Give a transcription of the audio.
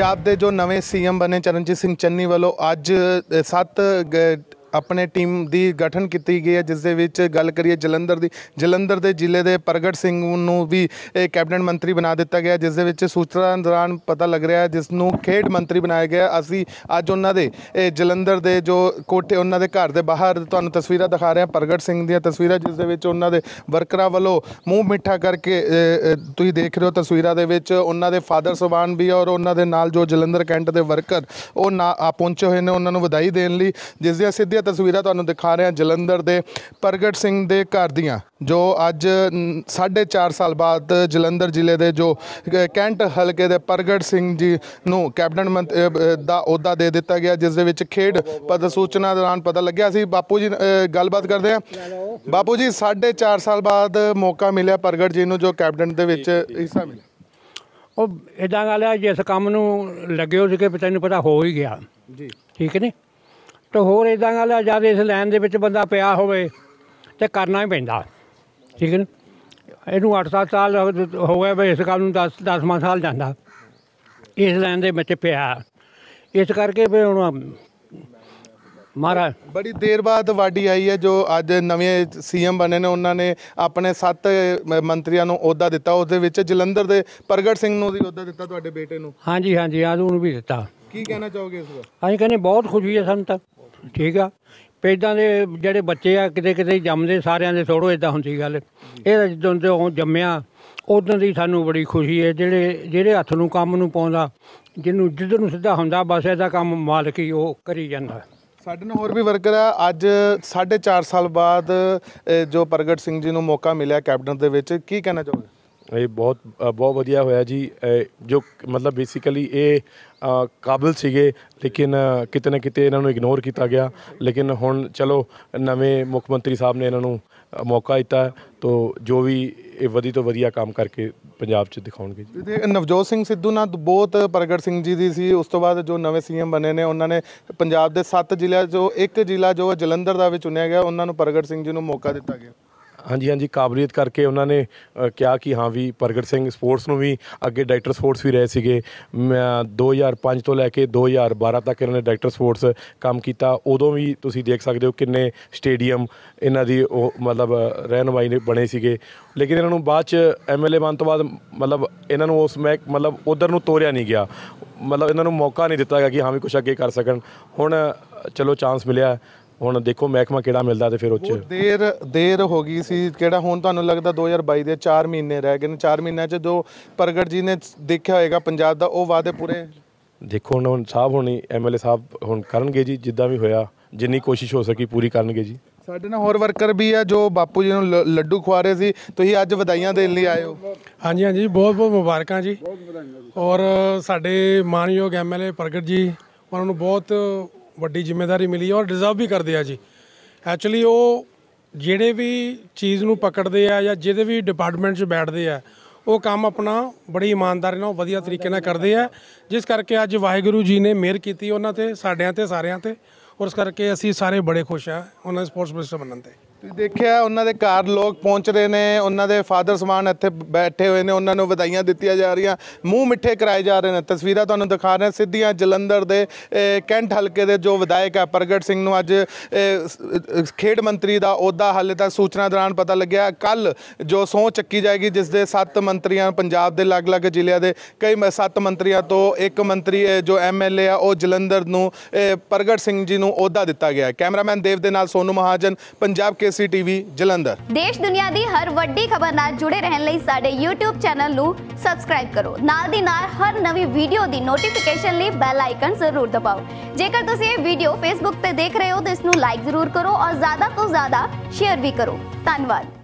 ਪੰਜਾਬ ਦੇ ਜੋ ਨਵੇਂ ਸੀਐਮ ਬਣੇ ਚਰਨਜੀਤ ਸਿੰਘ ਚੰਨੀ ਵੱਲੋਂ ਅੱਜ 7 ਆਪਣੇ ਟੀਮ ਦੀ ਗਠਨ ਕੀਤੀ ਗਈ ਹੈ ਜਿਸ ਦੇ ਵਿੱਚ ਗੱਲ ਕਰੀਏ ਜਲੰਧਰ ਦੀ ਜਲੰਧਰ ਦੇ ਜ਼ਿਲ੍ਹੇ ਦੇ ਪ੍ਰਗਟ ਸਿੰਘ ਨੂੰ ਵੀ ਕੈਬਨਿਟ ਮੰਤਰੀ ਬਣਾ ਦਿੱਤਾ ਗਿਆ ਜਿਸ ਦੇ ਵਿੱਚ ਸੂਚਨਾ ਦੌਰਾਨ ਪਤਾ ਲੱਗ ਰਿਹਾ ਜਿਸ ਨੂੰ ਖੇਡ ਮੰਤਰੀ ਬਣਾਇਆ ਗਿਆ ਅਸੀਂ ਅੱਜ ਉਹਨਾਂ ਦੇ ਜਲੰਧਰ ਦੇ ਜੋ ਕੋਟੇ ਉਹਨਾਂ ਦੇ ਘਰ ਦੇ ਬਾਹਰ ਤੁਹਾਨੂੰ ਤਸਵੀਰਾਂ ਦਿਖਾ ਰਹੇ ਹਾਂ ਪ੍ਰਗਟ ਸਿੰਘ ਦੀਆਂ ਤਸਵੀਰਾਂ ਜਿਸ ਦੇ ਵਿੱਚ ਉਹਨਾਂ ਦੇ ਵਰਕਰਾਂ ਵੱਲੋਂ ਮੂੰਹ ਮਿੱਠਾ ਕਰਕੇ ਤੁਸੀਂ ਦੇਖ ਰਹੇ ਹੋ ਤਸਵੀਰਾਂ ਦੇ ਵਿੱਚ ਉਹਨਾਂ ਦੇ ਫਾਦਰ ਸੁਬਾਨ ਵੀ ਔਰ ਉਹਨਾਂ ਦੇ ਨਾਲ ਜੋ ਜਲੰਧਰ ਕੈਂਟ ਦੇ ਵਰਕਰ ਉਹ ਪਹੁੰਚੇ ਹੋਏ ਨੇ ਉਹਨਾਂ ਨੂੰ ਵਧਾਈ ਦੇਣ ਲਈ ਜਿਸ ਦੇ ਸਿੱਧੇ ਵਧੀਆ ਤਸਵੀਰਾਂ ਤੁਹਾਨੂੰ ਦਿਖਾ ਰਹੇ ਹਾਂ ਜਲੰਧਰ ਦੇ ਪ੍ਰਗਟ ਸਿੰਘ ਦੇ ਘਰ ਦੀਆਂ ਜੋ ਅੱਜ 4.5 ਸਾਲ ਬਾਅਦ ਜਲੰਧਰ ਜ਼ਿਲ੍ਹੇ ਦੇ ਜੋ ਕੈਂਟ ਹਲਕੇ ਦੇ ਪ੍ਰਗਟ ਸਿੰਘ ਜੀ ਨੂੰ ਕੈਪਟਨ ਮੰਤਰੀ ਦਾ ਅਹੁਦਾ ਦੇ ਦਿੱਤਾ ਗਿਆ ਜਿਸ ਦੇ ਵਿੱਚ ਖੇਡ ਪਦ ਸੂਚਨਾ ਦੌਰਾਨ ਪਤਾ ਲੱਗਿਆ ਸੀ ਬਾਪੂ ਜੀ ਗੱਲਬਾਤ ਕਰਦੇ ਆ ਬਾਪੂ ਜੀ 4.5 ਸਾਲ ਬਾਅਦ ਮੌਕਾ ਮਿਲਿਆ ਪ੍ਰਗਟ ਜੀ ਨੂੰ ਜੋ ਕੈਪਟਨ ਦੇ ਵਿੱਚ ਹਿੱਸਾ ਮਿਲਿਆ ਉਹ ਇਦਾਂ ਗੱਲ ਆ ਜਿਸ ਕੰਮ ਨੂੰ ਸੀ ਕਿ ਪਤਾ ਤੈਨੂੰ ਪਤਾ ਹੋ ਹੀ ਗਿਆ ਜੀ ਠੀਕ ਨੇ ਤੇ ਹੋਰ ਇਦਾਂ ਗੱਲ ਆ ਜਦ ਇਸ ਲਾਈਨ ਦੇ ਵਿੱਚ ਬੰਦਾ ਪਿਆ ਹੋਵੇ ਤੇ ਕਰਨਾ ਹੀ ਪੈਂਦਾ ਠੀਕ ਹੈ ਨਾ ਇਹਨੂੰ 8-7 ਸਾਲ ਹੋ ਗਏ ਬਈ ਇਸ ਗੱਲ ਨੂੰ 10 10ਵਾਂ ਸਾਲ ਜਾਂਦਾ ਇਸ ਲਾਈਨ ਦੇ ਵਿੱਚ ਪਿਆ ਇਸ ਕਰਕੇ ਵੀ ਹੁਣ ਮਾਰਾ ਬੜੀ ਦੇਰ ਬਾਅਦ ਵਾਡੀ ਆਈ ਹੈ ਜੋ ਅੱਜ ਨਵੇਂ ਸੀਐਮ ਬਣੇ ਨੇ ਉਹਨਾਂ ਨੇ ਆਪਣੇ 7 ਮੰਤਰੀਆਂ ਨੂੰ ਅਹੁਦਾ ਦਿੱਤਾ ਉਸ ਦੇ ਵਿੱਚ ਜਲੰਧਰ ਦੇ ਪ੍ਰਗਟ ਸਿੰਘ ਨੂੰ ਵੀ ਅਹੁਦਾ ਦਿੱਤਾ ਤੁਹਾਡੇ ਬੇਟੇ ਨੂੰ ਹਾਂਜੀ ਹਾਂਜੀ ਆਜ ਉਹਨੂੰ ਵੀ ਦਿੱਤਾ ਕੀ ਕਹਿਣਾ ਚਾਹੋਗੇ ਇਸ ਦਾ ਅਸੀਂ ਕਹਿੰਦੇ ਬਹੁਤ ਖੁਸ਼ੀ ਹੈ ਸਾਨੂੰ ਤਾਂ ਠੀਕ ਆ ਪੇਡਾਂ ਦੇ ਜਿਹੜੇ ਬੱਚੇ ਆ ਕਿਤੇ ਕਿਤੇ ਜੰਮਦੇ ਸਾਰਿਆਂ ਦੇ ਥੋੜੋ ਇਦਾਂ ਹੁੰਦੀ ਗੱਲ ਇਹ ਜਦੋਂ ਤੋਂ ਜੰਮਿਆ ਉਦੋਂ ਦੀ ਸਾਨੂੰ ਬੜੀ ਖੁਸ਼ੀ ਹੈ ਜਿਹੜੇ ਜਿਹੜੇ ਹੱਥ ਨੂੰ ਕੰਮ ਨੂੰ ਪਾਉਂਦਾ ਜਿਹਨੂੰ ਜਿੱਧਰ ਨੂੰ ਸਿੱਧਾ ਹੁੰਦਾ ਬਸ ਇਹਦਾ ਕੰਮ ਮਾਲਕ ਹੀ ਉਹ ਕਰੀ ਜਾਂਦਾ ਸਾਡੇ ਨਾਲ ਹੋਰ ਵੀ ਵਰਕਰ ਆ ਅੱਜ 4.5 ਸਾਲ ਬਾਅਦ ਜੋ ਪ੍ਰਗਟ ਸਿੰਘ ਜੀ ਨੂੰ ਮੌਕਾ ਮਿਲਿਆ ਕੈਪਟਨ ਦੇ ਵਿੱਚ ਕੀ ਕਹਿਣਾ ਚਾਹੋਗੇ ਇਹ ਬਹੁਤ ਬਹੁਤ ਵਧੀਆ ਹੋਇਆ ਜੀ ਜੋ ਮਤਲਬ ਬੇਸਿਕਲੀ ਇਹ ਕਾਬਲ ਸੀਗੇ ਲੇਕਿਨ ਕਿਤੇ ਨਾ ਕਿਤੇ ਇਹਨਾਂ ਨੂੰ ਇਗਨੋਰ ਕੀਤਾ ਗਿਆ ਲੇਕਿਨ ਹੁਣ ਚਲੋ ਨਵੇਂ ਮੁੱਖ ਮੰਤਰੀ ਸਾਹਿਬ ਨੇ ਇਹਨਾਂ ਨੂੰ ਮੌਕਾ ਦਿੱਤਾ ਤੋ ਜੋ ਵੀ ਇਹ ਵਧੀ ਤੋਂ ਵਧੀਆ ਕੰਮ ਕਰਕੇ ਪੰਜਾਬ 'ਚ ਦਿਖਾਉਣਗੇ ਜੀ ਤੇ ਨਵਜੋਤ ਸਿੰਘ ਸਿੱਧੂ ਨਾਲ ਬਹੁਤ ਪ੍ਰਗਟ ਸਿੰਘ ਜੀ ਦੀ ਸੀ ਉਸ ਤੋਂ ਬਾਅਦ ਜੋ ਨਵੇਂ ਸੀਐਮ ਬਣੇ ਨੇ ਉਹਨਾਂ ਨੇ ਪੰਜਾਬ ਦੇ 7 ਜ਼ਿਲ੍ਹਿਆਂ ਜੋ ਇੱਕ ਜ਼ਿਲ੍ਹਾ ਜੋ ਜਲੰਧਰ ਦਾ ਵੀ ਚੁਣਿਆ ਗਿਆ ਉਹਨਾਂ ਨੂੰ ਪ੍ਰਗਟ ਸਿੰਘ ਜੀ ਨੂੰ ਮੌਕਾ ਦਿੱਤਾ ਗਿਆ ਹਾਂਜੀ ਹਾਂਜੀ ਕਾਬਲੀਅਤ ਕਰਕੇ ਉਹਨਾਂ ਨੇ ਕਿਹਾ ਕਿ ਹਾਂ ਵੀ ਪ੍ਰਗਟ ਸਿੰਘ ਸਪੋਰਟਸ ਨੂੰ ਵੀ ਅੱਗੇ ਡਾਇਰੈਕਟਰ ਸਪੋਰਟਸ ਵੀ ਰਹੇ ਸੀਗੇ 2005 ਤੋਂ ਲੈ ਕੇ 2012 ਤੱਕ ਇਹਨਾਂ ਨੇ ਡਾਇਰੈਕਟਰ ਸਪੋਰਟਸ ਕੰਮ ਕੀਤਾ ਉਦੋਂ ਵੀ ਤੁਸੀਂ ਦੇਖ ਸਕਦੇ ਹੋ ਕਿੰਨੇ ਸਟੇਡੀਅਮ ਇਹਨਾਂ ਦੀ ਉਹ ਮਤਲਬ ਰਹਿਨਵਾਈ ਨੇ ਬਣੇ ਸੀਗੇ ਲੇਕਿਨ ਇਹਨਾਂ ਨੂੰ ਬਾਅਦ ਚ ਐਮਐਲਏ ਬਣ ਤੋਂ ਬਾਅਦ ਮਤਲਬ ਇਹਨਾਂ ਨੂੰ ਉਸ ਮੈਂ ਮਤਲਬ ਉਧਰ ਨੂੰ ਤੋਰਿਆ ਨਹੀਂ ਗਿਆ ਮਤਲਬ ਇਹਨਾਂ ਨੂੰ ਮੌਕਾ ਨਹੀਂ ਦਿੱਤਾ ਗਿਆ ਕਿ ਹਾਂ ਵੀ ਕੁਝ ਅੱਗੇ ਕਰ ਸਕਣ ਹੁਣ ਚਲੋ ਚਾਂਸ ਮਿਲਿਆ ਹੁਣ ਦੇਖੋ ਮਹਿਕਮਾ ਕਿਹੜਾ ਮਿਲਦਾ ਤੇ ਫਿਰ ਉੱਚ ਦੇਰ ਦੇਰ ਹੋ ਗਈ ਸੀ ਕਿਹੜਾ ਹੁਣ ਤੁਹਾਨੂੰ ਲੱਗਦਾ 2022 ਦੇ 4 ਮਹੀਨੇ ਰਹਿ ਗਏ ਨੇ 4 ਮਹੀਨਿਆਂ ਚ ਜੋ ਪ੍ਰਗਟ ਜੀ ਨੇ ਦੇਖਿਆ ਹੋਏਗਾ ਪੰਜਾਬ ਦਾ ਉਹ ਵਾਅਦੇ ਪੂਰੇ ਦੇਖੋ ਹੁਣ ਸਾਹਿਬ ਹੋਣੀ ਐਮਐਲਏ ਸਾਹਿਬ ਹੁਣ ਕਰਨਗੇ ਜੀ ਜਿੱਦਾਂ ਵੀ ਹੋਇਆ ਜਿੰਨੀ ਕੋਸ਼ਿਸ਼ ਹੋ ਸਕੀ ਪੂਰੀ ਕਰਨਗੇ ਜੀ ਸਾਡੇ ਨਾਲ ਹੋਰ ਵਰਕਰ ਵੀ ਆ ਜੋ ਬਾਪੂ ਜੀ ਨੂੰ ਲੱਡੂ ਖਵਾ ਰਹੇ ਸੀ ਤੁਸੀਂ ਅੱਜ ਵਧਾਈਆਂ ਦੇਣ ਲਈ ਆਏ ਹੋ ਹਾਂਜੀ ਹਾਂਜੀ ਬਹੁਤ ਬਹੁਤ ਮੁਬਾਰਕਾਂ ਜੀ ਬਹੁਤ ਵਧਾਈਆਂ ਔਰ ਸਾਡੇ ਮਾਨਯੋਗ ਐਮਐਲਏ ਪ੍ਰਗਟ ਜੀ ਉਹਨਾਂ ਨੂੰ ਬਹੁਤ ਵੱਡੀ ਜ਼ਿੰਮੇਵਾਰੀ ਮਿਲੀ ਔਰ ਡਿਜ਼ਰਵ ਵੀ ਕਰਦੇ ਆ ਜੀ ਐਕਚੁਅਲੀ ਉਹ ਜਿਹੜੇ ਵੀ ਚੀਜ਼ ਨੂੰ ਪਕੜਦੇ ਆ ਜਾਂ ਜਿਹਦੇ ਵੀ ਡਿਪਾਰਟਮੈਂਟ 'ਚ ਬੈਠਦੇ ਆ ਉਹ ਕੰਮ ਆਪਣਾ ਬੜੀ ਇਮਾਨਦਾਰੀ ਨਾਲ ਵਧੀਆ ਤਰੀਕੇ ਨਾਲ ਕਰਦੇ ਆ ਜਿਸ ਕਰਕੇ ਅੱਜ ਵਾਹਿਗੁਰੂ ਜੀ ਨੇ ਮਿਹਰ ਕੀਤੀ ਉਹਨਾਂ ਤੇ ਸਾਡਿਆਂ ਤੇ ਸਾਰਿਆਂ ਤੇ ਔਰ ਇਸ ਕਰਕੇ ਅਸੀਂ ਸਾਰੇ ਬੜੇ ਖੁਸ਼ ਆ ਉਹਨਾਂ ਦੇ ਸਪੋਰਟਸ ਮਿਨਿਸਟਰ ਬਣਨ ਤੇ ਤੁਸੀਂ ਦੇਖਿਆ ਉਹਨਾਂ ਦੇ ਘਰ ਲੋਕ ਪਹੁੰਚ ਰਹੇ ਨੇ ਉਹਨਾਂ ਦੇ ਫਾਦਰ ਸਮਾਨ ਇੱਥੇ ਬੈਠੇ ਹੋਏ ਨੇ ਉਹਨਾਂ ਨੂੰ ਵਧਾਈਆਂ ਦਿੱਤੀਆਂ ਜਾ ਰਹੀਆਂ ਮੂੰਹ ਮਿੱਠੇ ਕਰਾਏ ਜਾ ਰਹੇ ਨੇ ਤਸਵੀਰਾਂ ਤੁਹਾਨੂੰ ਦਿਖਾ ਰਹੇ ਸਿੱਧੀਆਂ ਜਲੰਧਰ ਦੇ ਕੈਂਟ ਹਲਕੇ ਦੇ ਜੋ ਵਿਧਾਇਕ ਹੈ ਪ੍ਰਗਟ ਸਿੰਘ ਨੂੰ ਅੱਜ ਖੇਡ ਮੰਤਰੀ ਦਾ ਅਹੁਦਾ ਹਾਲੇ ਤੱਕ ਸੂਚਨਾ ਦੌਰਾਨ ਪਤਾ ਲੱਗਿਆ ਕੱਲ ਜੋ ਸੌ ਚੱਕੀ ਜਾਏਗੀ ਜਿਸ ਦੇ ਸੱਤ ਮੰਤਰੀਆਂ ਪੰਜਾਬ ਦੇ ਅਲੱਗ-ਅਲੱਗ ਜ਼ਿਲ੍ਹਿਆਂ ਦੇ ਕਈ ਸੱਤ ਮੰਤਰੀਆਂ ਤੋਂ ਇੱਕ ਮੰਤਰੀ ਜੋ ਐਮਐਲਏ ਆ ਉਹ ਜਲੰਧਰ ਨੂੰ ਪ੍ਰਗਟ ਸਿੰਘ ਜੀ ਨੂੰ ਅਹੁਦਾ ਦਿੱਤਾ ਗਿਆ ਕੈਮਰਾਮੈਨ ਦੇਵ ਦੇ ਨਾਲ ਸੋਨੂ ਮਹਾਜਨ ਪੰਜਾਬ ਕੇ ਸੀ ਟੀਵੀ ਜਲੰਧਰ ਦੇਸ਼ ਦੁਨੀਆ ਦੀ ਹਰ ਵੱਡੀ ਖਬਰ ਨਾਲ ਜੁੜੇ ਰਹਿਣ ਲਈ ਸਾਡੇ YouTube ਚੈਨਲ ਨੂੰ ਸਬਸਕ੍ਰਾਈਬ ਕਰੋ ਨਾਲ ਦੀ ਨਾਲ ਹਰ ਨਵੀਂ ਵੀਡੀਓ ਦੀ ਨੋਟੀਫਿਕੇਸ਼ਨ ਲਈ ਬੈਲ ਆਈਕਨ ਜ਼ਰੂਰ ਦਬਾਓ ਜੇਕਰ ਤੁਸੀਂ ਇਹ ਵੀਡੀਓ Facebook ਤੇ ਦੇਖ ਰਹੇ ਹੋ ਤਾਂ ਇਸ ਨੂੰ ਲਾਈਕ ਜ਼ਰੂਰ ਕਰੋ ਔਰ ਜ਼ਿਆਦਾ ਤੋਂ ਜ਼ਿਆਦਾ ਸ਼ੇਅਰ ਵੀ ਕਰੋ ਧੰਨਵਾਦ